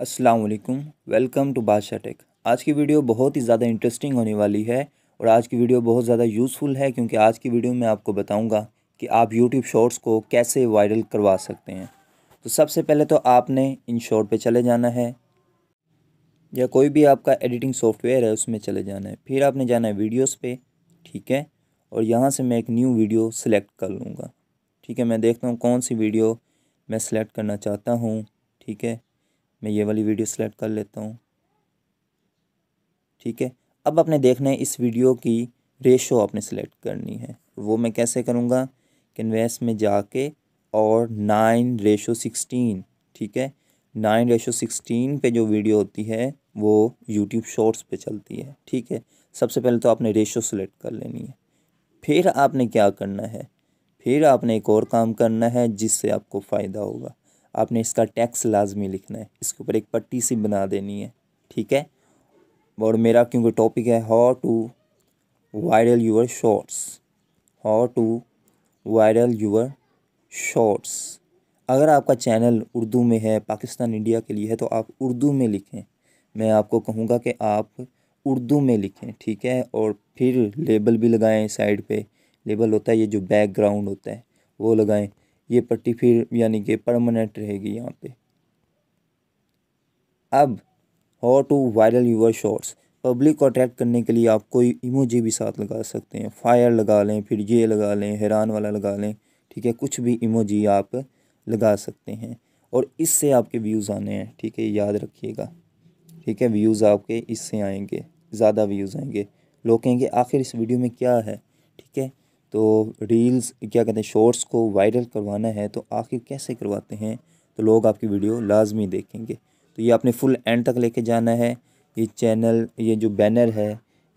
अस्सलाम वालेकुम welcome to बादशाह टेक आज की वीडियो बहुत ही ज़्यादा इंटरेस्टिंग होने वाली है और आज की वीडियो बहुत ज़्यादा यूज़फुल है क्योंकि आज की वीडियो में आपको बताऊंगा कि आप यूट्यूब शॉर्ट्स को कैसे वायरल करवा सकते हैं तो सबसे पहले तो आपने इन शॉर्ट पे चले जाना है या कोई भी आपका एडिटिंग सॉफ्टवेयर है उसमें चले जाना है फिर आपने जाना है वीडियोज़ पर ठीक है और यहाँ से मैं एक न्यू वीडियो सेलेक्ट कर लूँगा ठीक है मैं देखता हूँ कौन सी वीडियो मैं सेलेक्ट करना चाहता हूँ ठीक है मैं ये वाली वीडियो सेलेक्ट कर लेता हूँ ठीक है अब आपने देखना है इस वीडियो की रेशो आपने सेलेक्ट करनी है वो मैं कैसे करूँगा कैनवेस में जाके और नाइन रेशो सिक्सटीन ठीक है नाइन रेशो सिक्सटीन पे जो वीडियो होती है वो यूट्यूब शॉर्ट्स पे चलती है ठीक है सबसे पहले तो आपने रेशो सेलेक्ट कर लेनी है फिर आपने क्या करना है फिर आपने एक और काम करना है जिससे आपको फ़ायदा होगा आपने इसका टैक्स लाजमी लिखना है इसके ऊपर एक पट्टी सी बना देनी है ठीक है और मेरा क्योंकि टॉपिक है how to viral your shorts how to viral your shorts अगर आपका चैनल उर्दू में है पाकिस्तान इंडिया के लिए है तो आप उर्दू में लिखें मैं आपको कहूँगा कि आप उर्दू में लिखें ठीक है और फिर लेबल भी लगाएं साइड पे लेबल होता है ये जो बैकग्राउंड होता है वो लगाएं ये पट्टी फिर यानी कि परमानेंट रहेगी यहाँ पे अब how to viral your shorts public को अट्रैक्ट करने के लिए आप कोई इमोजी भी साथ लगा सकते हैं फायर लगा लें फिर ये लगा लें हैरान वाला लगा लें ठीक है कुछ भी इमोजी आप लगा सकते हैं और इससे आपके व्यूज़ आने हैं ठीक है याद रखिएगा ठीक है व्यूज़ आपके इससे आएंगे ज़्यादा व्यूज़ आएंगे लोग कहेंगे आखिर इस वीडियो में क्या है तो रील्स क्या कहते हैं शॉर्ट्स को वायरल करवाना है तो आखिर कैसे करवाते हैं तो लोग आपकी वीडियो लाजमी देखेंगे तो ये आपने फुल एंड तक लेके जाना है ये चैनल ये जो बैनर है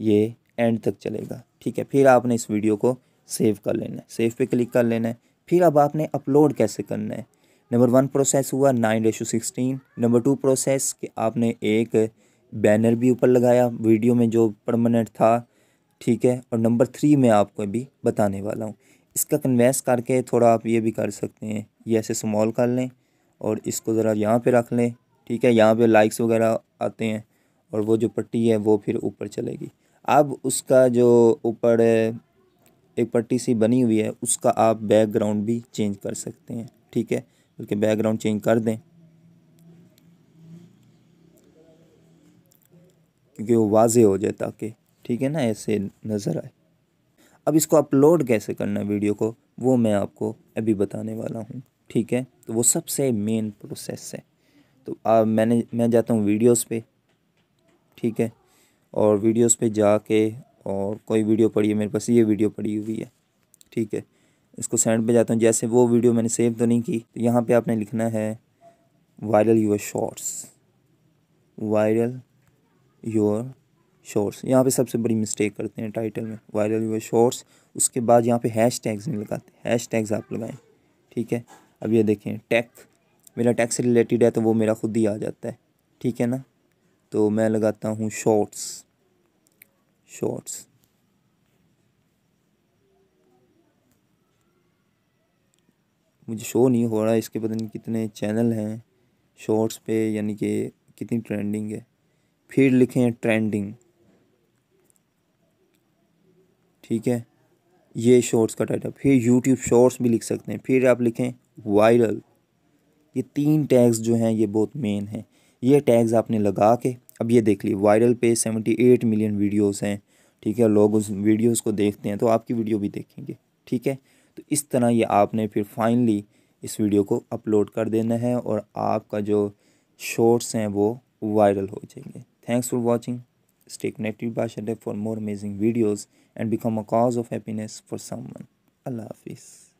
ये एंड तक चलेगा ठीक है फिर आपने इस वीडियो को सेव कर लेना है सेव पे क्लिक कर लेना है फिर अब आपने अपलोड कैसे करना है नंबर वन प्रोसेस हुआ nine ratio sixteen number two process कि आपने एक बैनर भी ऊपर लगाया वीडियो में जो परमानेंट था ठीक है और नंबर थ्री मैं आपको अभी बताने वाला हूँ इसका कन्वेंस करके थोड़ा आप ये भी कर सकते हैं ये ऐसे स्मॉल कर लें और इसको ज़रा यहाँ पे रख लें ठीक है यहाँ पे लाइक्स वगैरह आते हैं और वो जो पट्टी है वो फिर ऊपर चलेगी अब उसका जो ऊपर एक पट्टी सी बनी हुई है उसका आप बैकग्राउंड भी चेंज कर सकते हैं ठीक है बल्कि बैकग्राउंड चेंज कर दें क्योंकि वो वाज हो जाए ताकि ठीक है ना ऐसे नज़र आए अब इसको अपलोड कैसे करना है वीडियो को वो मैं आपको अभी बताने वाला हूँ ठीक है तो वो सबसे मेन प्रोसेस है तो आप मैंने मैं जाता हूँ वीडियोस पे ठीक है और वीडियोस पे जाके और कोई वीडियो पड़ी है मेरे पास ये वीडियो पड़ी हुई है ठीक है इसको सेंड पे जाता हूँ जैसे वो वीडियो मैंने सेव तो नहीं की तो यहाँ पे आपने लिखना है viral your shorts viral your shorts यहाँ पे सबसे बड़ी मिस्टेक करते हैं टाइटल में वायरल हुए शॉर्ट्स उसके बाद यहाँ पे हैश टैग्स नहीं लगाते हैश टैग्स आप लगाएं ठीक है अब ये देखें टैक मेरा टैक्स से रिलेटेड है तो वो मेरा खुद ही आ जाता है ठीक है ना तो मैं लगाता हूँ शॉर्ट्स शॉर्ट्स मुझे शो नहीं हो रहा इसके पता नहीं कितने चैनल हैं शॉर्ट्स पे यानी कि कितनी ट्रेंडिंग है फिर लिखें ट्रेंडिंग ठीक है ये शॉर्ट्स का टाइटल फिर यूट्यूब शॉर्ट्स भी लिख सकते हैं फिर आप लिखें वायरल ये तीन टैग्स जो हैं ये बहुत मेन हैं ये टैग्स आपने लगा के अब ये देख लिए वायरल पे सेवेंटी एट मिलियन वीडियोस हैं ठीक है लोग उस वीडियोस को देखते हैं तो आपकी वीडियो भी देखेंगे ठीक है तो इस तरह ये आपने फिर फाइनली इस वीडियो को अपलोड कर देना है और आपका जो शॉर्ट्स हैं वो वायरल हो जाएंगे thanks for watching Stay connected by Shadab for more amazing videos and become a cause of happiness for someone. Allah Hafiz.